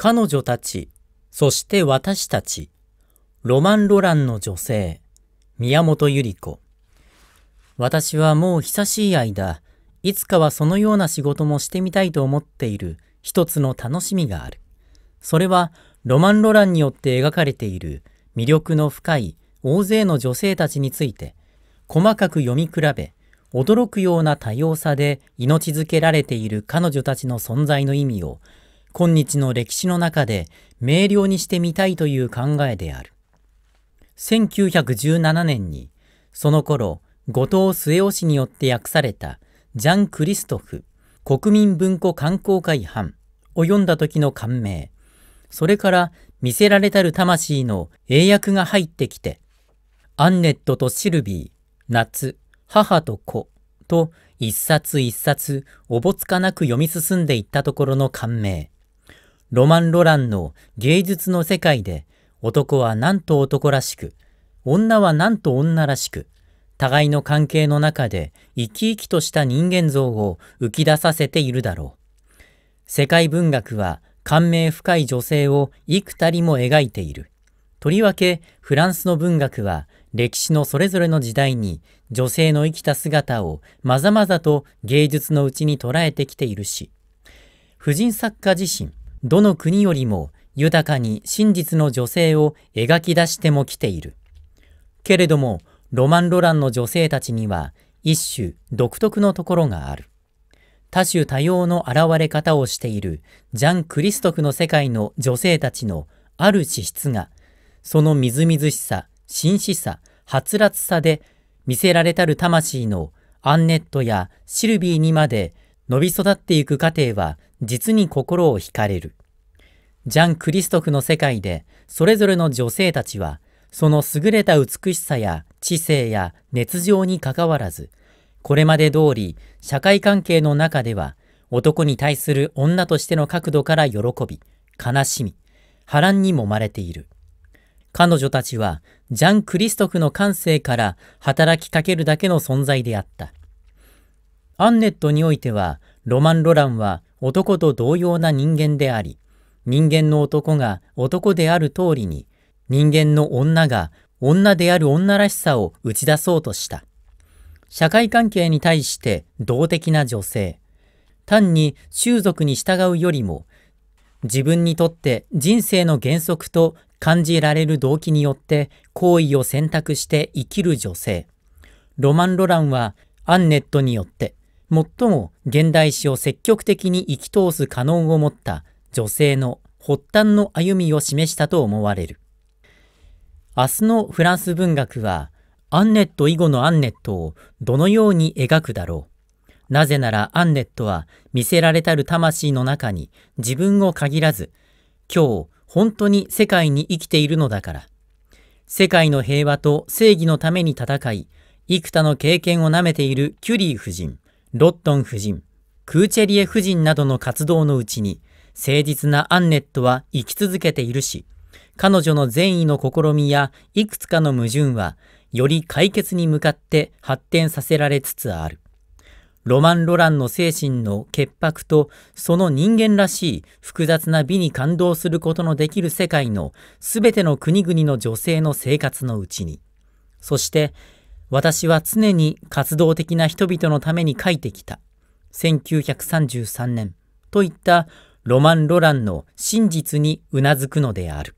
彼女たち、そして私たち、ロマン・ロランの女性、宮本百合子。私はもう久しい間、いつかはそのような仕事もしてみたいと思っている一つの楽しみがある。それは、ロマン・ロランによって描かれている魅力の深い大勢の女性たちについて、細かく読み比べ、驚くような多様さで命づけられている彼女たちの存在の意味を今日の歴史の中で明瞭にしてみたいという考えである。1917年に、その頃、後藤末雄氏によって訳されたジャン・クリストフ国民文庫観光会版を読んだ時の感銘、それから見せられたる魂の英訳が入ってきて、アンネットとシルビー、夏、母と子と一冊一冊おぼつかなく読み進んでいったところの感銘。ロマン・ロランの芸術の世界で、男はなんと男らしく、女はなんと女らしく、互いの関係の中で生き生きとした人間像を浮き出させているだろう。世界文学は感銘深い女性を幾たりも描いている。とりわけフランスの文学は歴史のそれぞれの時代に女性の生きた姿をまざまざと芸術のうちに捉えてきているし、婦人作家自身、どの国よりも豊かに真実の女性を描き出してもきている。けれども、ロマン・ロランの女性たちには一種独特のところがある。多種多様の現れ方をしているジャン・クリストフの世界の女性たちのある資質が、そのみずみずしさ、紳士さ、はつらつさで見せられたる魂のアンネットやシルビーにまで伸び育っていく過程は実に心を惹かれる。ジャン・クリストフの世界でそれぞれの女性たちはその優れた美しさや知性や熱情にかかわらずこれまで通り社会関係の中では男に対する女としての角度から喜び悲しみ波乱にもまれている彼女たちはジャン・クリストフの感性から働きかけるだけの存在であったアンネットにおいては、ロマン・ロランは男と同様な人間であり、人間の男が男である通りに、人間の女が女である女らしさを打ち出そうとした。社会関係に対して動的な女性。単に習俗に従うよりも、自分にとって人生の原則と感じられる動機によって行為を選択して生きる女性。ロマン・ロランはアンネットによって最も現代史を積極的に生き通す可能を持った女性の発端の歩みを示したと思われる。明日のフランス文学は、アンネット以後のアンネットをどのように描くだろう。なぜならアンネットは見せられたる魂の中に自分を限らず、今日本当に世界に生きているのだから。世界の平和と正義のために戦い、幾多の経験をなめているキュリー夫人。ロットン夫人、クーチェリエ夫人などの活動のうちに、誠実なアンネットは生き続けているし、彼女の善意の試みやいくつかの矛盾は、より解決に向かって発展させられつつある。ロマン・ロランの精神の潔白とその人間らしい複雑な美に感動することのできる世界の全ての国々の女性の生活のうちに、そして私は常に活動的な人々のために書いてきた1933年といったロマン・ロランの真実にうなずくのである。